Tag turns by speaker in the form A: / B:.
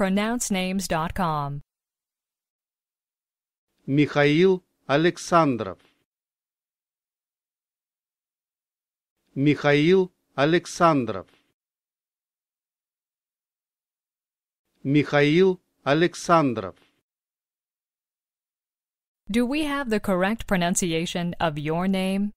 A: pronouncenames.com.
B: Михаил Александров Михаил Александров Михаил Александров
A: Do we have the correct pronunciation of your name?